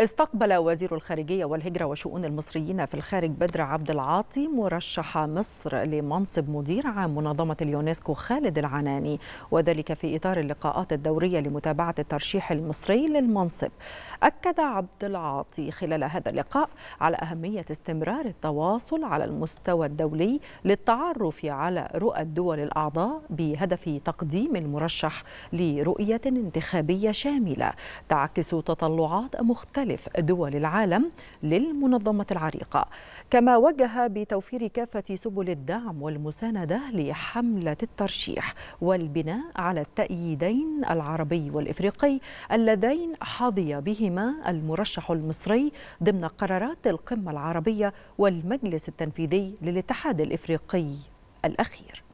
استقبل وزير الخارجية والهجرة وشؤون المصريين في الخارج بدر عبد العاطي مرشح مصر لمنصب مدير عام منظمة اليونسكو خالد العناني وذلك في إطار اللقاءات الدورية لمتابعة الترشيح المصري للمنصب أكد عبد العاطي خلال هذا اللقاء على أهمية استمرار التواصل على المستوى الدولي للتعرف على رؤى الدول الأعضاء بهدف تقديم المرشح لرؤية انتخابية شاملة تعكس تطلعات مختلفة مختلف دول العالم للمنظمة العريقة كما وجه بتوفير كافة سبل الدعم والمساندة لحملة الترشيح والبناء على التأييدين العربي والإفريقي اللذين حظي بهما المرشح المصري ضمن قرارات القمة العربية والمجلس التنفيذي للاتحاد الإفريقي الأخير